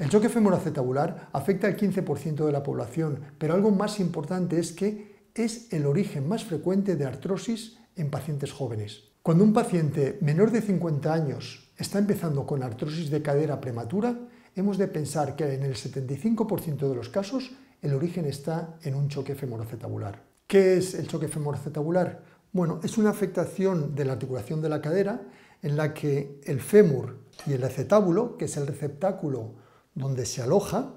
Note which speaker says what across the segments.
Speaker 1: El choque femoroacetabular afecta al 15% de la población, pero algo más importante es que es el origen más frecuente de artrosis en pacientes jóvenes. Cuando un paciente menor de 50 años está empezando con artrosis de cadera prematura, hemos de pensar que en el 75% de los casos el origen está en un choque femoroacetabular. ¿Qué es el choque femoroacetabular? Bueno, es una afectación de la articulación de la cadera en la que el fémur y el acetábulo, que es el receptáculo donde se aloja,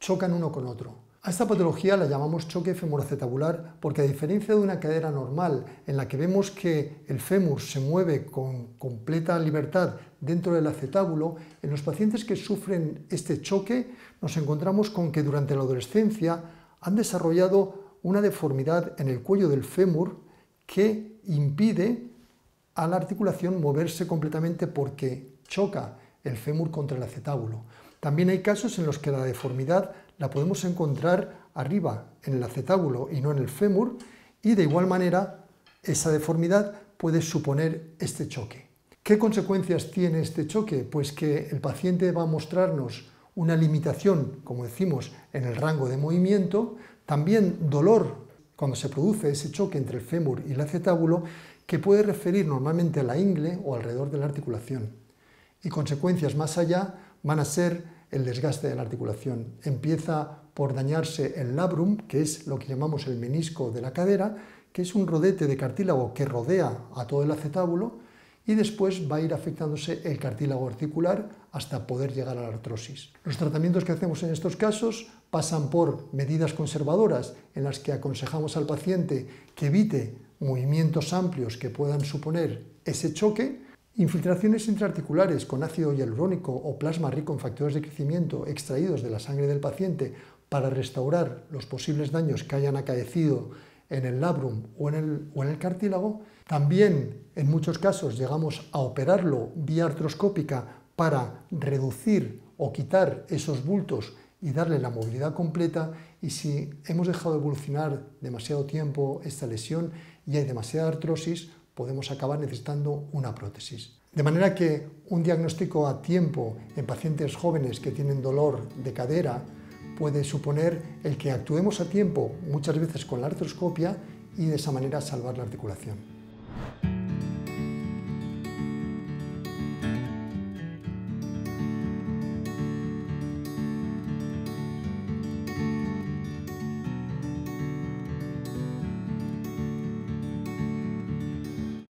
Speaker 1: chocan uno con otro. A esta patología la llamamos choque femoracetabular, porque a diferencia de una cadera normal en la que vemos que el fémur se mueve con completa libertad dentro del acetábulo, en los pacientes que sufren este choque nos encontramos con que durante la adolescencia han desarrollado una deformidad en el cuello del fémur que impide a la articulación moverse completamente porque choca el fémur contra el acetábulo. También hay casos en los que la deformidad la podemos encontrar arriba, en el acetábulo y no en el fémur, y de igual manera esa deformidad puede suponer este choque. ¿Qué consecuencias tiene este choque? Pues que el paciente va a mostrarnos una limitación, como decimos, en el rango de movimiento, también dolor cuando se produce ese choque entre el fémur y el acetábulo, que puede referir normalmente a la ingle o alrededor de la articulación. Y consecuencias más allá van a ser el desgaste de la articulación. Empieza por dañarse el labrum, que es lo que llamamos el menisco de la cadera, que es un rodete de cartílago que rodea a todo el acetábulo, y después va a ir afectándose el cartílago articular hasta poder llegar a la artrosis. Los tratamientos que hacemos en estos casos pasan por medidas conservadoras en las que aconsejamos al paciente que evite movimientos amplios que puedan suponer ese choque, Infiltraciones intraarticulares con ácido hialurónico o plasma rico en factores de crecimiento extraídos de la sangre del paciente para restaurar los posibles daños que hayan acaecido en el labrum o en el, cartílago. También, en muchos casos, llegamos a operarlo vía artroscópica para reducir o quitar esos bultos y darle la movilidad completa y si hemos dejado de evolucionar demasiado tiempo esta lesión y hay demasiada artrosis, podemos acabar necesitando una prótesis. De manera que un diagnóstico a tiempo en pacientes jóvenes que tienen dolor de cadera puede suponer el que actuemos a tiempo, muchas veces con la artroscopia, y de esa manera salvar la articulación.